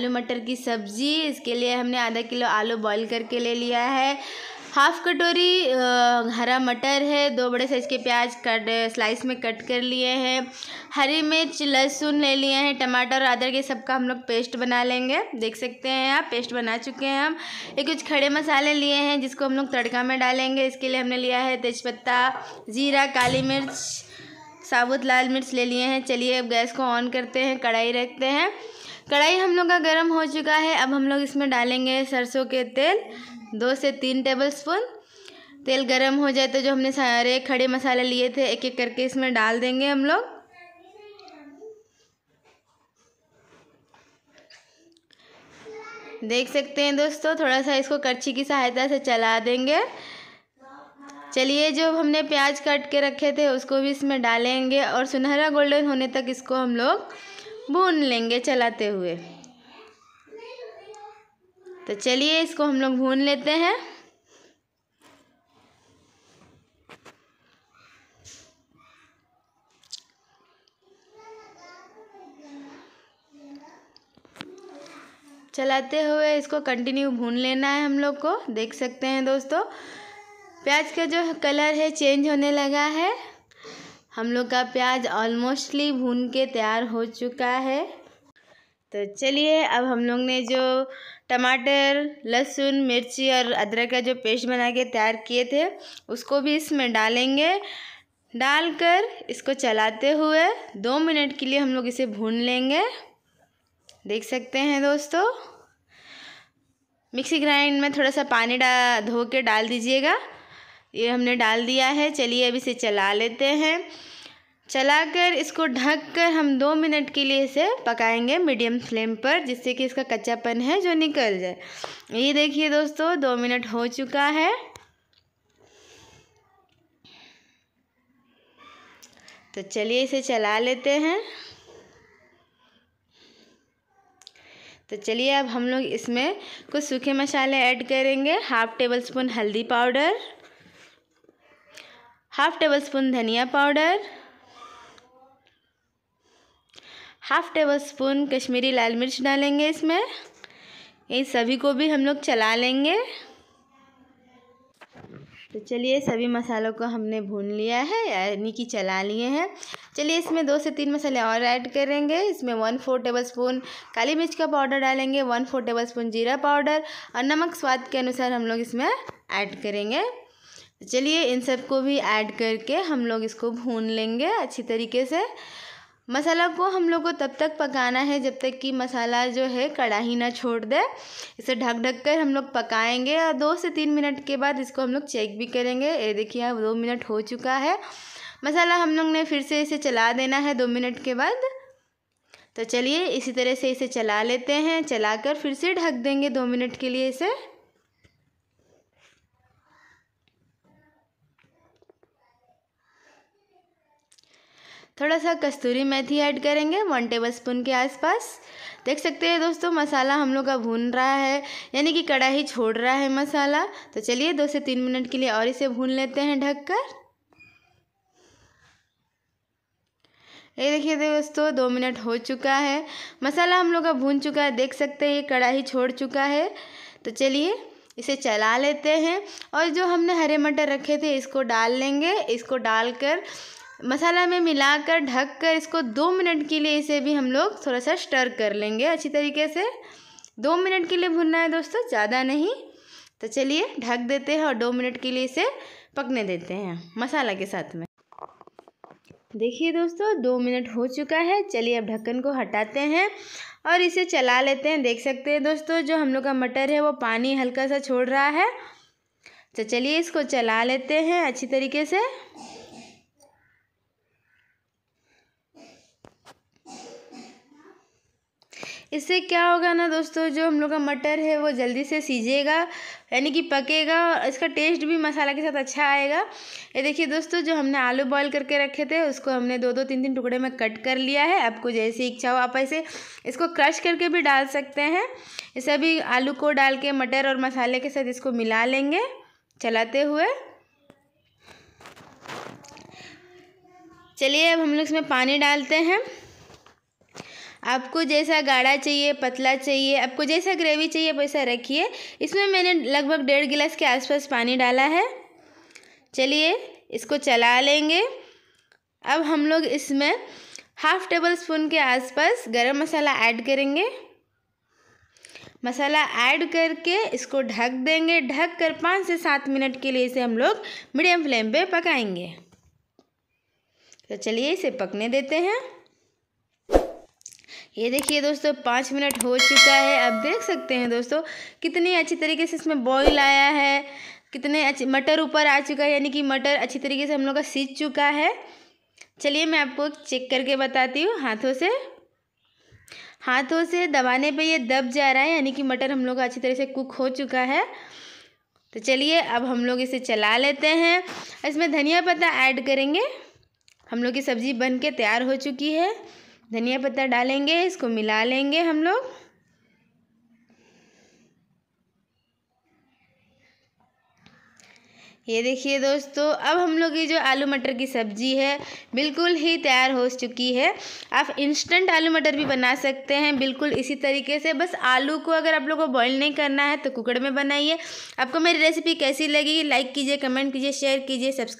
आलू मटर की सब्ज़ी इसके लिए हमने आधा किलो आलू बॉईल करके ले लिया है हाफ़ कटोरी हरा मटर है दो बड़े साइज़ के प्याज कट स्लाइस में कट कर लिए हैं हरी मिर्च लहसुन ले लिए हैं टमाटर और अदरक ये सबका हम लोग पेस्ट बना लेंगे देख सकते हैं आप पेस्ट बना चुके हैं हम ये कुछ खड़े मसाले लिए हैं जिसको हम लोग तड़का में डालेंगे इसके लिए हमने लिया है तेज़पत्ता ज़ीरा काली मिर्च साबुत लाल मिर्च ले लिए हैं चलिए अब गैस को ऑन करते हैं कढ़ाई रखते हैं कढ़ाई हम लोग का गर्म हो चुका है अब हम लोग इसमें डालेंगे सरसों के तेल दो से तीन टेबल स्पून तेल गर्म हो जाए तो जो हमने सारे खड़े मसाले लिए थे एक एक करके इसमें डाल देंगे हम लोग देख सकते हैं दोस्तों थोड़ा सा इसको करछी की सहायता से चला देंगे चलिए जो हमने प्याज काट के रखे थे उसको भी इसमें डालेंगे और सुनहरा गोल्डन होने तक इसको हम लोग भून लेंगे चलाते हुए तो चलिए इसको हम लोग भून लेते हैं चलाते हुए इसको कंटिन्यू भून लेना है हम लोग को देख सकते हैं दोस्तों प्याज का जो कलर है चेंज होने लगा है हम लोग का प्याज ऑलमोस्टली भून के तैयार हो चुका है तो चलिए अब हम लोग ने जो टमाटर लहसुन मिर्ची और अदरक का जो पेस्ट बना के तैयार किए थे उसको भी इसमें डालेंगे डालकर इसको चलाते हुए दो मिनट के लिए हम लोग इसे भून लेंगे देख सकते हैं दोस्तों मिक्सी ग्राइंड में थोड़ा सा पानी डा धो के डाल दीजिएगा ये हमने डाल दिया है चलिए अब इसे चला लेते हैं चलाकर इसको ढक कर हम दो मिनट के लिए इसे पकाएंगे मीडियम फ्लेम पर जिससे कि इसका कच्चापन है जो निकल जाए ये देखिए दोस्तों दो मिनट हो चुका है तो चलिए इसे चला लेते हैं तो चलिए अब हम लोग इसमें कुछ सूखे मसाले ऐड करेंगे हाफ़ टेबल स्पून हल्दी पाउडर हाफ़ टेबल स्पून धनिया powder half tablespoon Kashmiri लाल मिर्च डालेंगे इसमें इन सभी को भी हम लोग चला लेंगे तो चलिए सभी मसालों को हमने भून लिया है यानी कि चला लिए हैं चलिए इसमें दो से तीन मसाले और ऐड करेंगे इसमें वन फोर टेबल स्पून काली मिर्च का पाउडर डालेंगे वन फोर टेबल स्पून जीरा पाउडर और नमक स्वाद के अनुसार हम लोग इसमें ऐड करेंगे चलिए इन सब को भी ऐड करके हम लोग इसको भून लेंगे अच्छी तरीके से मसाला को हम लोग को तब तक पकाना है जब तक कि मसाला जो है कढ़ाई ना छोड़ दे इसे ढक ढक कर हम लोग पकाएंगे और दो से तीन मिनट के बाद इसको हम लोग चेक भी करेंगे ये देखिए अब दो मिनट हो चुका है मसाला हम लोग ने फिर से इसे चला देना है दो मिनट के बाद तो चलिए इसी तरह से इसे चला लेते हैं चलाकर फिर से ढक देंगे दो मिनट के लिए इसे थोड़ा सा कस्तूरी मेथी ऐड करेंगे वन टेबल स्पून के आसपास देख सकते हैं दोस्तों मसाला हम लोग का भून रहा है यानी कि कढ़ाई छोड़ रहा है मसाला तो चलिए दो से तीन मिनट के लिए और इसे भून लेते हैं ढककर ये देखिए दोस्तों दो मिनट हो चुका है मसाला हम लोग का भून चुका है देख सकते हैं ये कढ़ाई छोड़ चुका है तो चलिए इसे चला लेते हैं और जो हमने हरे मटर रखे थे इसको डाल लेंगे इसको डालकर मसाला में मिलाकर ढककर इसको दो मिनट के लिए इसे भी हम लोग थोड़ा सा स्टर कर लेंगे अच्छी तरीके से दो मिनट के लिए भुनना है दोस्तों ज़्यादा नहीं तो चलिए ढक देते हैं और दो मिनट के लिए इसे पकने देते हैं मसाला के साथ में देखिए दोस्तों दो मिनट हो चुका है चलिए अब ढक्कन को हटाते हैं और इसे चला लेते हैं देख सकते हैं दोस्तों जो हम लोग का मटर है वो पानी हल्का सा छोड़ रहा है तो चलिए इसको चला लेते हैं अच्छी तरीके से इससे क्या होगा ना दोस्तों जो हम लोग का मटर है वो जल्दी से सीजेगा यानी कि पकेगा और इसका टेस्ट भी मसाला के साथ अच्छा आएगा ये देखिए दोस्तों जो हमने आलू बॉईल करके रखे थे उसको हमने दो दो तीन तीन टुकड़े में कट कर लिया है आपको जैसी इच्छा हो आप ऐसे इसको क्रश करके भी डाल सकते हैं इसे भी आलू को डाल के मटर और मसाले के साथ इसको मिला लेंगे चलाते हुए चलिए अब हम लोग इसमें पानी डालते हैं आपको जैसा गाढ़ा चाहिए पतला चाहिए आपको जैसा ग्रेवी चाहिए वैसा रखिए इसमें मैंने लगभग डेढ़ गिलास के आसपास पानी डाला है चलिए इसको चला लेंगे अब हम लोग इसमें हाफ टेबल स्पून के आसपास गरम मसाला ऐड करेंगे मसाला ऐड करके इसको ढक देंगे ढक कर पाँच से सात मिनट के लिए इसे हम लोग मीडियम फ्लेम पे पकाएंगे तो चलिए इसे पकने देते हैं ये देखिए दोस्तों पाँच मिनट हो चुका है आप देख सकते हैं दोस्तों कितनी अच्छी तरीके से इसमें बॉयल आया है कितने अच्छे मटर ऊपर आ चुका है यानी कि मटर अच्छी तरीके से हम लोग का सीज चुका है चलिए मैं आपको चेक करके बताती हूँ हाथों से हाथों से दबाने पे ये दब जा रहा है यानी कि मटर हम लोग का अच्छी तरह से कुक हो चुका है तो चलिए अब हम लोग इसे चला लेते हैं इसमें धनिया पत्ता ऐड करेंगे हम लोग की सब्ज़ी बन के तैयार हो चुकी है धनिया पत्ता डालेंगे इसको मिला लेंगे हम लोग ये देखिए दोस्तों अब हम लोग ये जो आलू मटर की सब्ज़ी है बिल्कुल ही तैयार हो चुकी है आप इंस्टेंट आलू मटर भी बना सकते हैं बिल्कुल इसी तरीके से बस आलू को अगर आप लोग को बॉईल नहीं करना है तो कुकर में बनाइए आपको मेरी रेसिपी कैसी लगी लाइक कीजिए कमेंट कीजिए शेयर कीजिए सब्सक्राइब